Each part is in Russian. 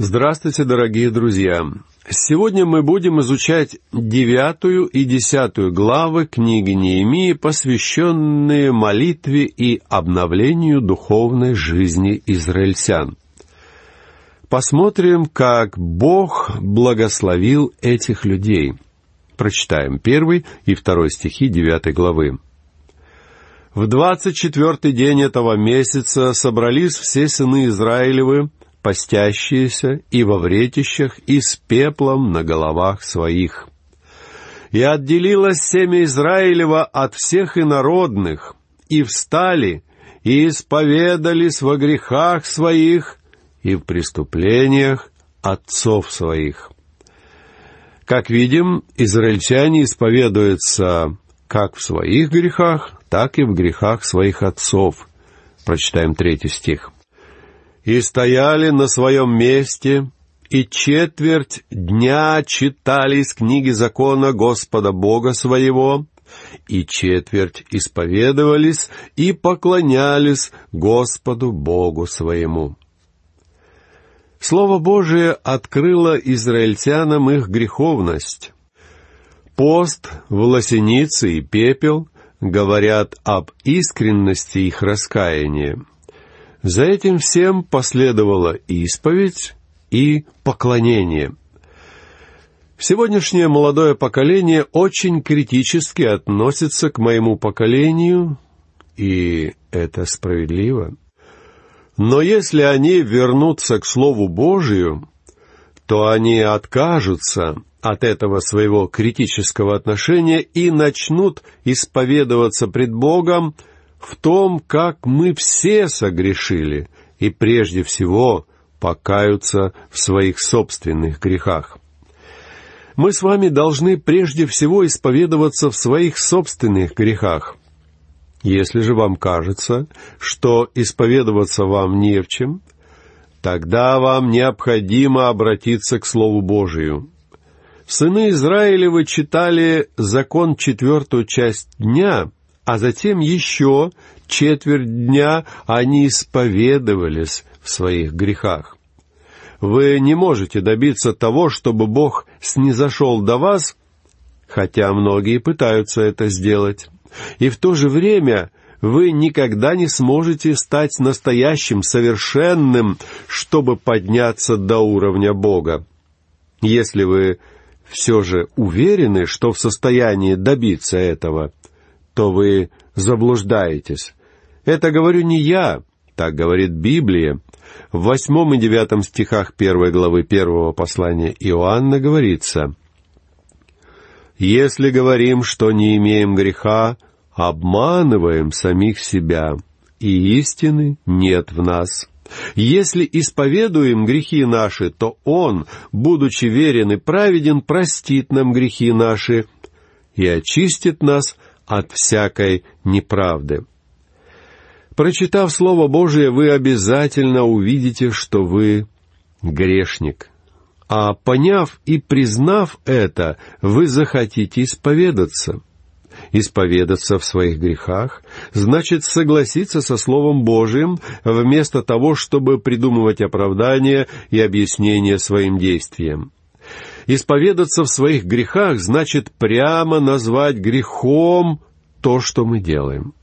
Здравствуйте, дорогие друзья! Сегодня мы будем изучать девятую и десятую главы книги Неемии, посвященные молитве и обновлению духовной жизни израильтян. Посмотрим, как Бог благословил этих людей. Прочитаем первый и второй стихи девятой главы. «В двадцать четвертый день этого месяца собрались все сыны Израилевы, постящиеся, и во вретищах, и с пеплом на головах своих. И отделилось семя Израилева от всех инородных, и встали, и исповедались во грехах своих и в преступлениях отцов своих. Как видим, израильтяне исповедуются как в своих грехах, так и в грехах своих отцов. Прочитаем третий стих и стояли на своем месте, и четверть дня читали из книги закона Господа Бога своего, и четверть исповедовались и поклонялись Господу Богу своему. Слово Божие открыло израильтянам их греховность. Пост, волосеницы и пепел говорят об искренности их раскаяния. За этим всем последовала исповедь и поклонение. Сегодняшнее молодое поколение очень критически относится к моему поколению, и это справедливо. Но если они вернутся к Слову Божию, то они откажутся от этого своего критического отношения и начнут исповедоваться пред Богом в том, как мы все согрешили и прежде всего покаются в своих собственных грехах. Мы с вами должны прежде всего исповедоваться в своих собственных грехах. Если же вам кажется, что исповедоваться вам не в чем, тогда вам необходимо обратиться к Слову Божию. Сыны Израилевы читали закон четвертую часть дня — а затем еще четверть дня они исповедовались в своих грехах. Вы не можете добиться того, чтобы Бог снизошел до вас, хотя многие пытаются это сделать. И в то же время вы никогда не сможете стать настоящим, совершенным, чтобы подняться до уровня Бога. Если вы все же уверены, что в состоянии добиться этого, что вы заблуждаетесь. Это говорю не я, так говорит Библия. В восьмом и девятом стихах первой главы первого послания Иоанна говорится, «Если говорим, что не имеем греха, обманываем самих себя, и истины нет в нас». Если исповедуем грехи наши, то Он, будучи верен и праведен, простит нам грехи наши и очистит нас от всякой неправды. Прочитав Слово Божие, вы обязательно увидите, что вы грешник. А поняв и признав это, вы захотите исповедаться. Исповедаться в своих грехах значит согласиться со Словом Божиим вместо того, чтобы придумывать оправдания и объяснения своим действиям. Исповедаться в своих грехах значит прямо назвать грехом то, что мы делаем.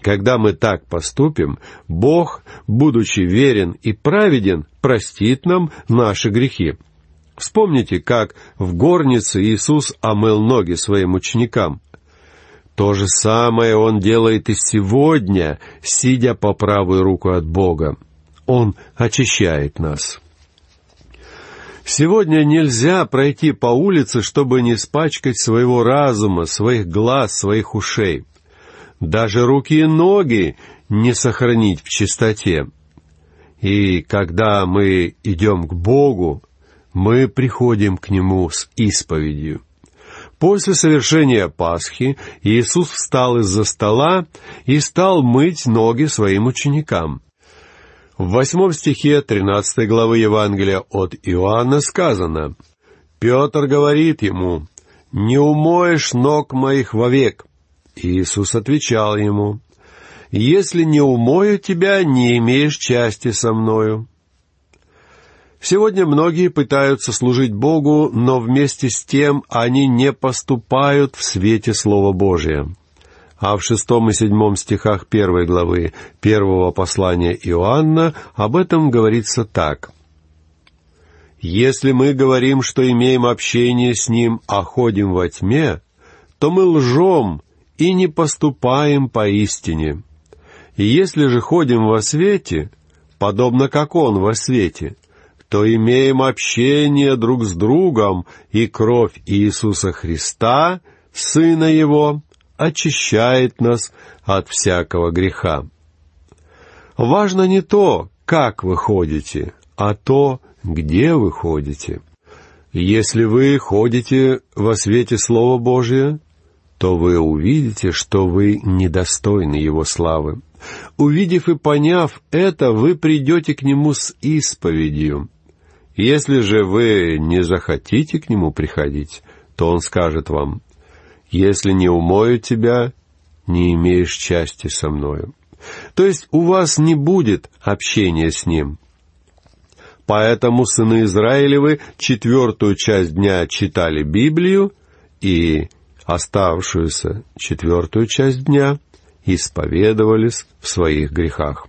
Когда мы так поступим, Бог, будучи верен и праведен, простит нам наши грехи. Вспомните, как в горнице Иисус омыл ноги своим ученикам. То же самое Он делает и сегодня, сидя по правую руку от Бога. Он очищает нас. Сегодня нельзя пройти по улице, чтобы не спачкать своего разума, своих глаз, своих ушей. Даже руки и ноги не сохранить в чистоте. И когда мы идем к Богу, мы приходим к Нему с исповедью. После совершения Пасхи Иисус встал из-за стола и стал мыть ноги своим ученикам – в восьмом стихе тринадцатой главы Евангелия от Иоанна сказано, «Петр говорит ему, «Не умоешь ног моих вовек». Иисус отвечал ему, «Если не умою тебя, не имеешь части со мною». Сегодня многие пытаются служить Богу, но вместе с тем они не поступают в свете Слова Божия а в шестом и седьмом стихах первой главы первого послания Иоанна об этом говорится так. «Если мы говорим, что имеем общение с Ним, а ходим во тьме, то мы лжем и не поступаем по истине. И если же ходим во свете, подобно как Он во свете, то имеем общение друг с другом, и кровь Иисуса Христа, Сына Его, очищает нас от всякого греха. Важно не то, как вы ходите, а то, где вы ходите. Если вы ходите во свете Слова Божия, то вы увидите, что вы недостойны Его славы. Увидев и поняв это, вы придете к Нему с исповедью. Если же вы не захотите к Нему приходить, то Он скажет вам, если не умою тебя, не имеешь части со мною. То есть у вас не будет общения с ним. Поэтому сыны Израилевы четвертую часть дня читали Библию и оставшуюся четвертую часть дня исповедовались в своих грехах.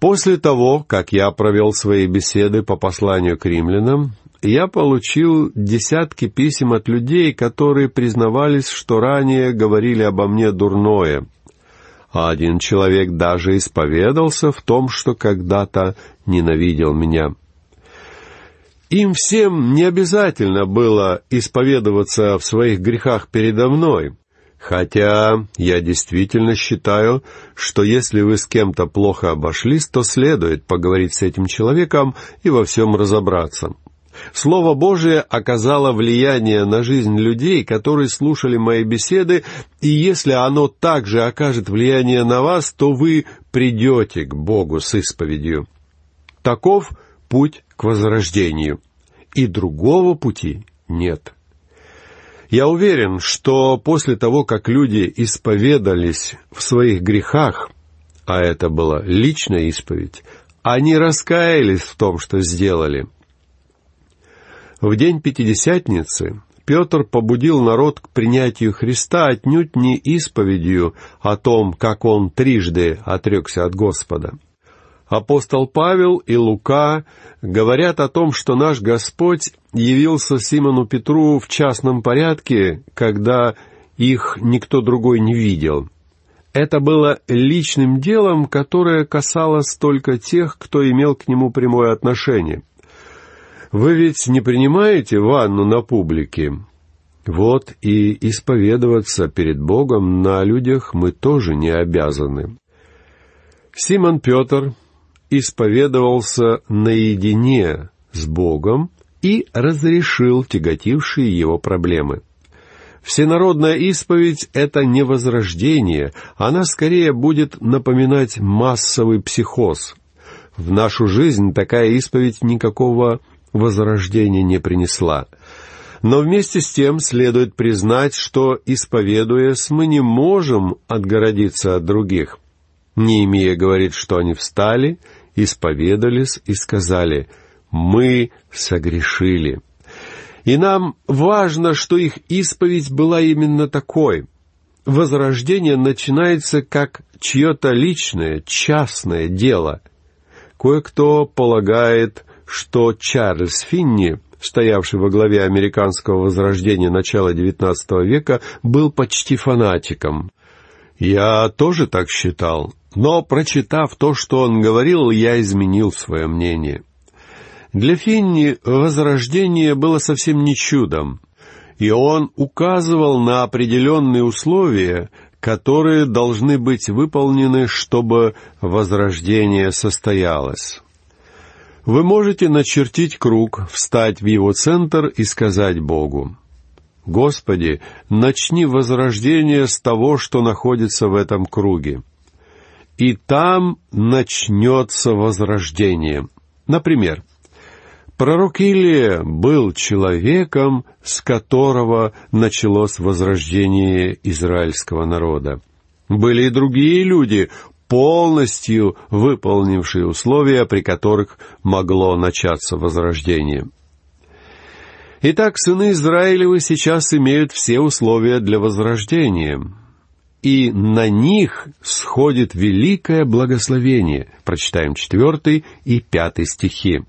После того, как я провел свои беседы по посланию к римлянам, я получил десятки писем от людей, которые признавались, что ранее говорили обо мне дурное. А один человек даже исповедался в том, что когда-то ненавидел меня. Им всем не обязательно было исповедоваться в своих грехах передо мной. Хотя я действительно считаю, что если вы с кем-то плохо обошлись, то следует поговорить с этим человеком и во всем разобраться. Слово Божие оказало влияние на жизнь людей, которые слушали мои беседы, и если оно также окажет влияние на вас, то вы придете к Богу с исповедью. Таков путь к возрождению, и другого пути нет. Я уверен, что после того, как люди исповедались в своих грехах, а это была личная исповедь, они раскаялись в том, что сделали – в день Пятидесятницы Петр побудил народ к принятию Христа отнюдь не исповедью о том, как он трижды отрекся от Господа. Апостол Павел и Лука говорят о том, что наш Господь явился Симону Петру в частном порядке, когда их никто другой не видел. Это было личным делом, которое касалось только тех, кто имел к нему прямое отношение — вы ведь не принимаете ванну на публике? Вот и исповедоваться перед Богом на людях мы тоже не обязаны. Симон Петр исповедовался наедине с Богом и разрешил тяготившие его проблемы. Всенародная исповедь — это не возрождение, она скорее будет напоминать массовый психоз. В нашу жизнь такая исповедь никакого возрождения не принесла. Но вместе с тем следует признать, что, исповедуясь, мы не можем отгородиться от других. Неемия говорит, что они встали, исповедались и сказали «Мы согрешили». И нам важно, что их исповедь была именно такой. Возрождение начинается как чье-то личное, частное дело. Кое-кто полагает, что Чарльз Финни, стоявший во главе американского возрождения начала XIX века, был почти фанатиком. Я тоже так считал, но, прочитав то, что он говорил, я изменил свое мнение. Для Финни возрождение было совсем не чудом, и он указывал на определенные условия, которые должны быть выполнены, чтобы возрождение состоялось. Вы можете начертить круг, встать в его центр и сказать Богу, «Господи, начни возрождение с того, что находится в этом круге». И там начнется возрождение. Например, пророк Илия был человеком, с которого началось возрождение израильского народа. Были и другие люди, полностью выполнивший условия, при которых могло начаться возрождение. Итак, сыны Израилевы сейчас имеют все условия для возрождения, и на них сходит великое благословение. Прочитаем четвертый и пятый стихи.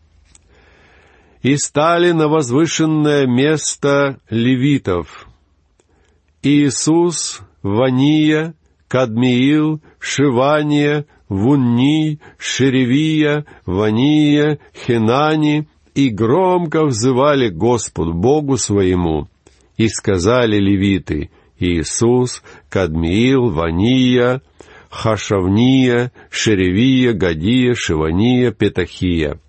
«И стали на возвышенное место левитов, Иисус, Вания, Кадмиил, Шивания, Вунни, Шеревия, Вания, Хинани и громко взывали Господу Богу своему. И сказали левиты, Иисус, Кадмиил, Вания, Хашавния, Шеревия, Гадия, Шивания, Петахия.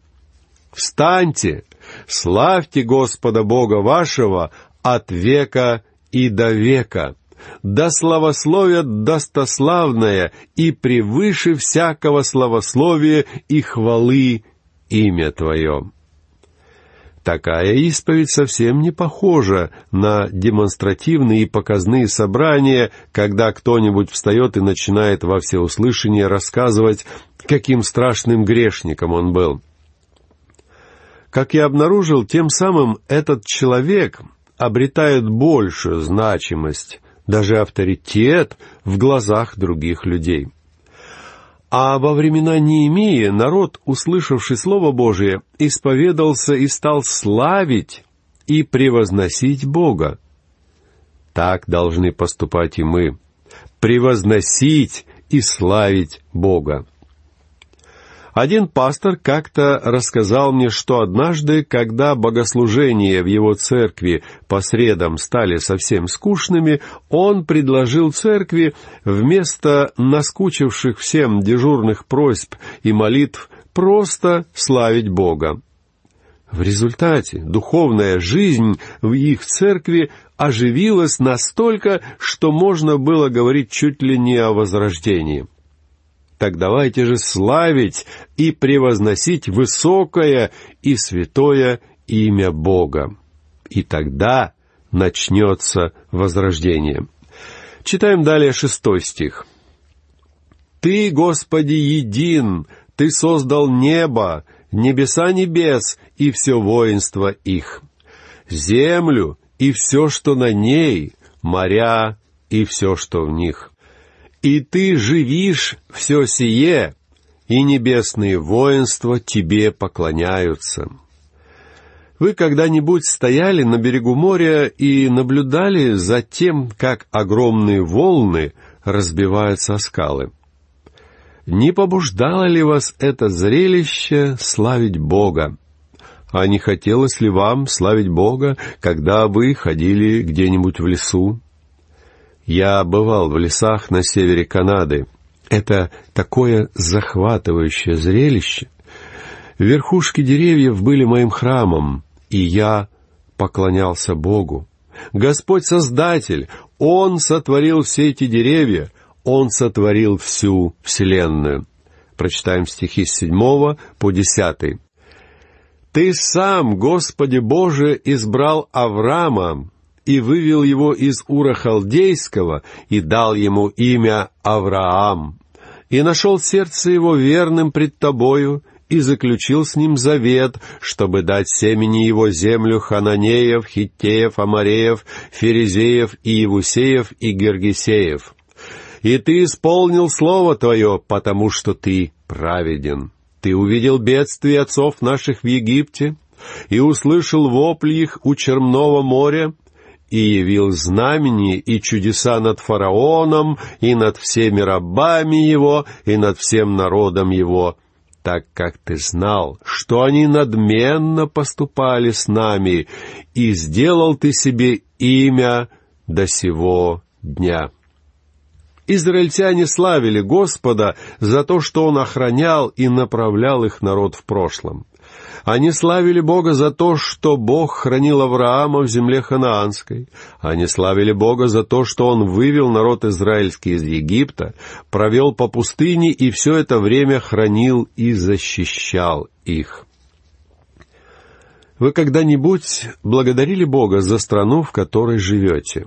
«Встаньте! Славьте Господа Бога вашего от века и до века!» да славословят достославное и превыше всякого славословия и хвалы имя Твое». Такая исповедь совсем не похожа на демонстративные и показные собрания, когда кто-нибудь встает и начинает во всеуслышание рассказывать, каким страшным грешником он был. Как я обнаружил, тем самым этот человек обретает большую значимость, даже авторитет в глазах других людей. А во времена Неемии народ, услышавший Слово Божие, исповедался и стал славить и превозносить Бога. Так должны поступать и мы. Превозносить и славить Бога. Один пастор как-то рассказал мне, что однажды, когда богослужения в его церкви по средам стали совсем скучными, он предложил церкви вместо наскучивших всем дежурных просьб и молитв просто славить Бога. В результате духовная жизнь в их церкви оживилась настолько, что можно было говорить чуть ли не о возрождении – так давайте же славить и превозносить высокое и святое имя Бога. И тогда начнется возрождение. Читаем далее шестой стих. «Ты, Господи, един, Ты создал небо, небеса небес и все воинство их, землю и все, что на ней, моря и все, что в них и ты живишь все сие, и небесные воинства тебе поклоняются. Вы когда-нибудь стояли на берегу моря и наблюдали за тем, как огромные волны разбиваются о скалы? Не побуждало ли вас это зрелище славить Бога? А не хотелось ли вам славить Бога, когда вы ходили где-нибудь в лесу? Я бывал в лесах на севере Канады. Это такое захватывающее зрелище. Верхушки деревьев были моим храмом, и я поклонялся Богу. Господь Создатель, Он сотворил все эти деревья, Он сотворил всю Вселенную. Прочитаем стихи с 7 по 10. «Ты сам, Господи Боже, избрал Авраама, и вывел его из Ура Халдейского и дал ему имя Авраам. И нашел сердце его верным пред тобою, и заключил с ним завет, чтобы дать семени его землю хананеев, хиттеев, амареев, ферезеев, и евусеев и гергисеев. И ты исполнил слово твое, потому что ты праведен. Ты увидел бедствие отцов наших в Египте, и услышал вопли их у Черного моря, и явил знамени и чудеса над фараоном, и над всеми рабами его, и над всем народом его, так как ты знал, что они надменно поступали с нами, и сделал ты себе имя до сего дня». Израильтяне славили Господа за то, что Он охранял и направлял их народ в прошлом. Они славили Бога за то, что Бог хранил Авраама в земле ханаанской. Они славили Бога за то, что Он вывел народ израильский из Египта, провел по пустыне и все это время хранил и защищал их. Вы когда-нибудь благодарили Бога за страну, в которой живете?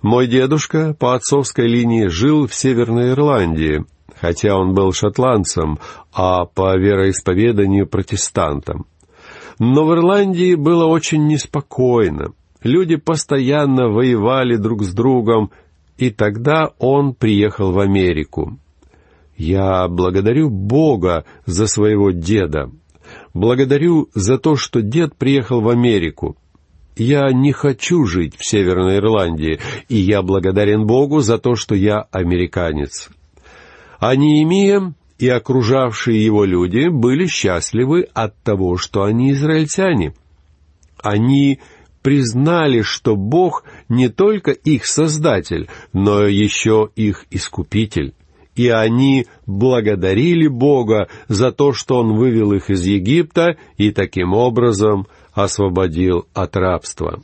Мой дедушка по отцовской линии жил в Северной Ирландии – хотя он был шотландцем, а по вероисповеданию протестантом. Но в Ирландии было очень неспокойно. Люди постоянно воевали друг с другом, и тогда он приехал в Америку. Я благодарю Бога за своего деда. Благодарю за то, что дед приехал в Америку. Я не хочу жить в Северной Ирландии, и я благодарен Богу за то, что я американец. А Неемия и окружавшие его люди были счастливы от того, что они израильтяне. Они признали, что Бог не только их Создатель, но еще их Искупитель. И они благодарили Бога за то, что Он вывел их из Египта и таким образом освободил от рабства.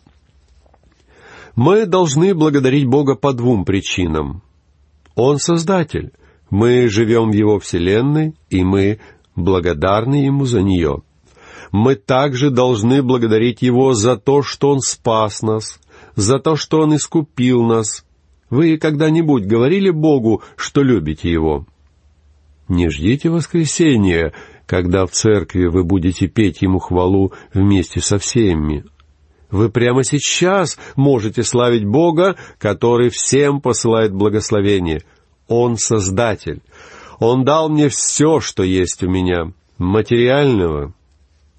Мы должны благодарить Бога по двум причинам. Он Создатель, мы живем в Его Вселенной, и мы благодарны Ему за нее. Мы также должны благодарить Его за то, что Он спас нас, за то, что Он искупил нас. Вы когда-нибудь говорили Богу, что любите Его? Не ждите воскресения, когда в церкви вы будете петь Ему хвалу вместе со всеми. Вы прямо сейчас можете славить Бога, который всем посылает благословение — он Создатель. Он дал мне все, что есть у меня, материального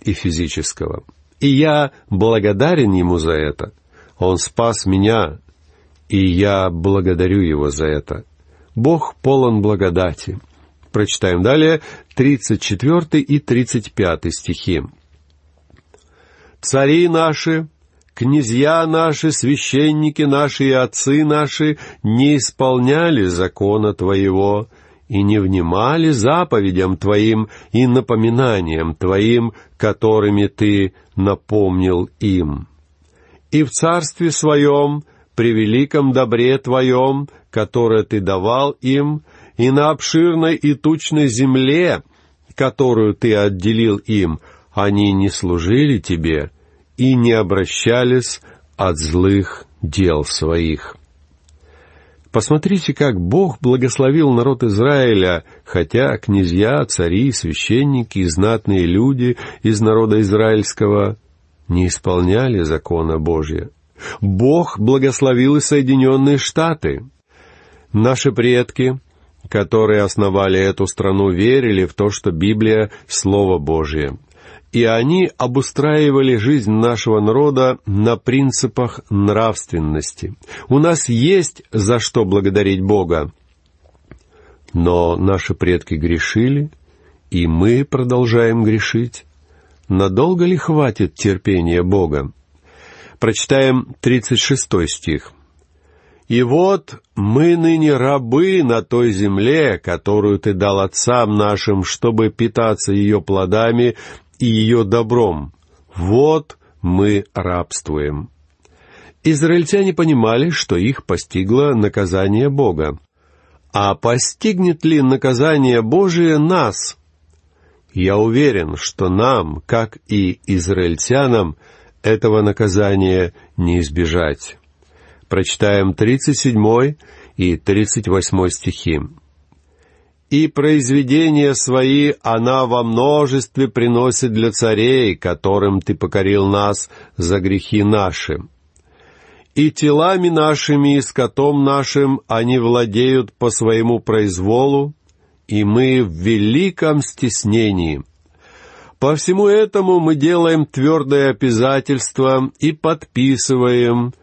и физического. И я благодарен Ему за это. Он спас меня, и я благодарю Его за это. Бог полон благодати. Прочитаем далее 34 и 35 стихи. «Цари наши князья наши, священники наши и отцы наши не исполняли закона Твоего и не внимали заповедям Твоим и напоминаниям Твоим, которыми Ты напомнил им. И в Царстве Своем, при великом добре Твоем, которое Ты давал им, и на обширной и тучной земле, которую Ты отделил им, они не служили Тебе, и не обращались от злых дел своих. Посмотрите, как Бог благословил народ Израиля, хотя князья, цари, священники и знатные люди из народа израильского не исполняли закона Божия. Бог благословил и Соединенные Штаты. Наши предки, которые основали эту страну, верили в то, что Библия — Слово Божие — и они обустраивали жизнь нашего народа на принципах нравственности. У нас есть за что благодарить Бога. Но наши предки грешили, и мы продолжаем грешить. Надолго ли хватит терпения Бога? Прочитаем 36 стих. «И вот мы ныне рабы на той земле, которую ты дал отцам нашим, чтобы питаться ее плодами и ее добром. Вот мы рабствуем. Израильтяне понимали, что их постигло наказание Бога. А постигнет ли наказание Божие нас? Я уверен, что нам, как и израильтянам, этого наказания не избежать. Прочитаем 37 и 38 стихи и произведения свои она во множестве приносит для царей, которым ты покорил нас за грехи наши. И телами нашими и скотом нашим они владеют по своему произволу, и мы в великом стеснении. По всему этому мы делаем твердое обязательство и подписываем,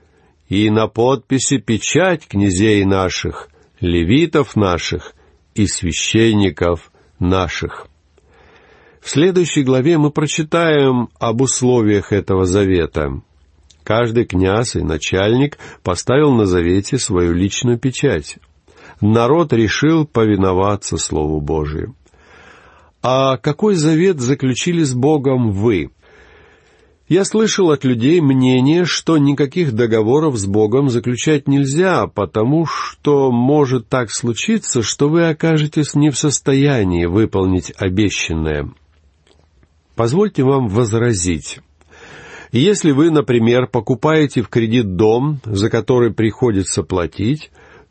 и на подписи печать князей наших, левитов наших — и священников наших». В следующей главе мы прочитаем об условиях этого завета. Каждый князь и начальник поставил на завете свою личную печать. Народ решил повиноваться Слову Божию. А какой завет заключили с Богом вы? Я слышал от людей мнение, что никаких договоров с Богом заключать нельзя, потому что может так случиться, что вы окажетесь не в состоянии выполнить обещанное. Позвольте вам возразить. Если вы, например, покупаете в кредит дом, за который приходится платить,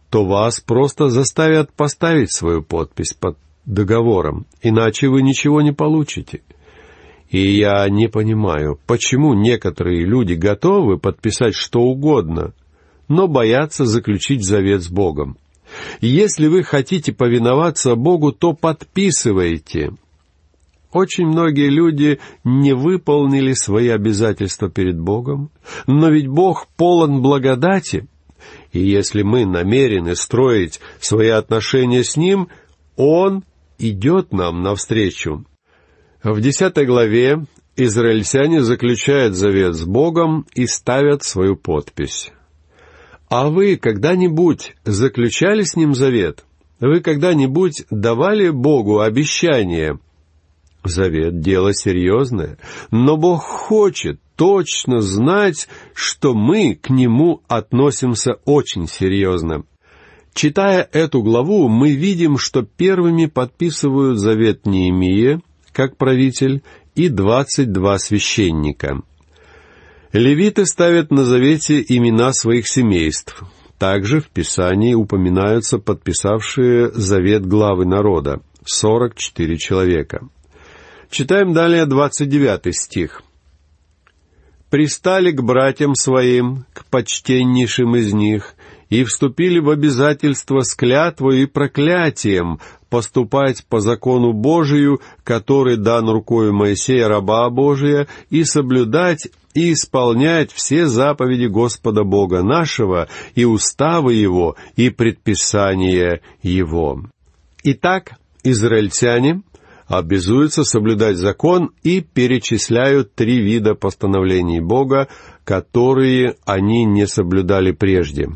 то вас просто заставят поставить свою подпись под договором, иначе вы ничего не получите – и я не понимаю, почему некоторые люди готовы подписать что угодно, но боятся заключить завет с Богом. Если вы хотите повиноваться Богу, то подписывайте. Очень многие люди не выполнили свои обязательства перед Богом, но ведь Бог полон благодати, и если мы намерены строить свои отношения с Ним, Он идет нам навстречу. В десятой главе израильтяне заключают завет с Богом и ставят свою подпись. А вы когда-нибудь заключали с Ним завет? Вы когда-нибудь давали Богу обещание? Завет — дело серьезное, но Бог хочет точно знать, что мы к Нему относимся очень серьезно. Читая эту главу, мы видим, что первыми подписывают завет Неемия — как правитель, и двадцать два священника. Левиты ставят на завете имена своих семейств. Также в Писании упоминаются подписавшие завет главы народа — сорок четыре человека. Читаем далее двадцать девятый стих — пристали к братьям своим, к почтеннейшим из них, и вступили в обязательство с клятвой и проклятием, поступать по закону Божию, который дан рукою Моисея, раба Божия, и соблюдать и исполнять все заповеди Господа Бога нашего, и уставы Его, и предписания Его. Итак, израильтяне обязуются соблюдать закон и перечисляют три вида постановлений Бога, которые они не соблюдали прежде.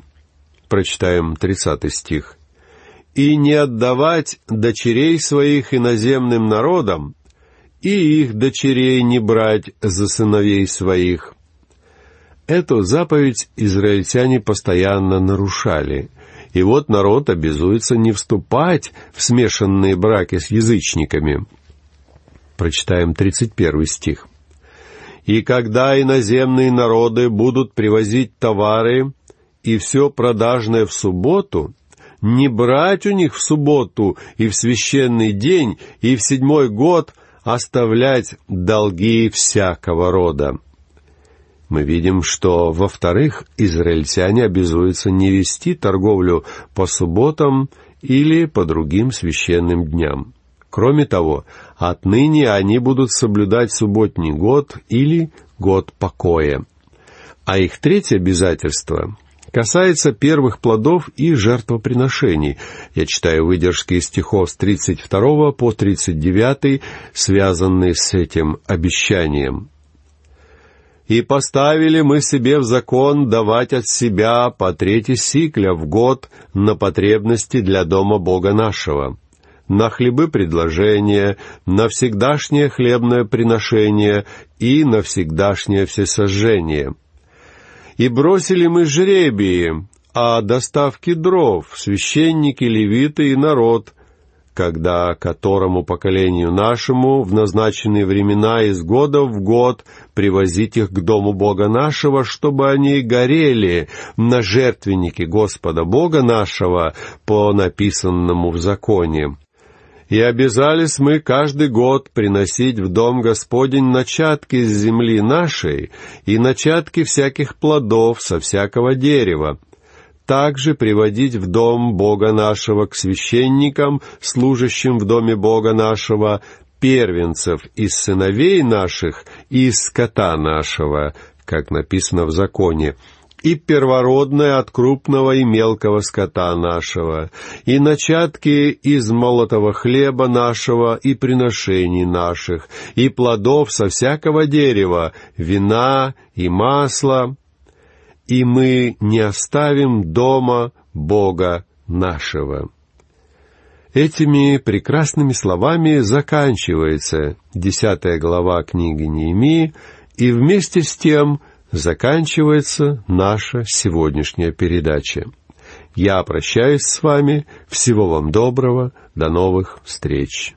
Прочитаем 30 стих и не отдавать дочерей своих иноземным народам, и их дочерей не брать за сыновей своих. Эту заповедь израильтяне постоянно нарушали, и вот народ обязуется не вступать в смешанные браки с язычниками. Прочитаем 31 стих. «И когда иноземные народы будут привозить товары и все продажное в субботу, не брать у них в субботу и в священный день и в седьмой год оставлять долги всякого рода. Мы видим, что, во-вторых, израильтяне обязуются не вести торговлю по субботам или по другим священным дням. Кроме того, отныне они будут соблюдать субботний год или год покоя. А их третье обязательство касается первых плодов и жертвоприношений. Я читаю выдержки из стихов с 32 по 39, связанные с этим обещанием. «И поставили мы себе в закон давать от себя по трети сикля в год на потребности для дома Бога нашего, на хлебы предложения, на всегдашнее хлебное приношение и на всегдашнее всесожжение» И бросили мы жребии о доставке дров, священники, левиты и народ, когда которому поколению нашему в назначенные времена из года в год привозить их к дому Бога нашего, чтобы они горели на жертвеннике Господа Бога нашего по написанному в законе. И обязались мы каждый год приносить в дом Господень начатки с земли нашей и начатки всяких плодов со всякого дерева, также приводить в дом Бога нашего к священникам, служащим в доме Бога нашего, первенцев из сыновей наших и скота нашего, как написано в законе, и первородное от крупного и мелкого скота нашего, и начатки из молотого хлеба нашего и приношений наших, и плодов со всякого дерева, вина и масла, и мы не оставим дома Бога нашего». Этими прекрасными словами заканчивается десятая глава книги Неемии, и вместе с тем заканчивается наша сегодняшняя передача. Я прощаюсь с вами. Всего вам доброго. До новых встреч.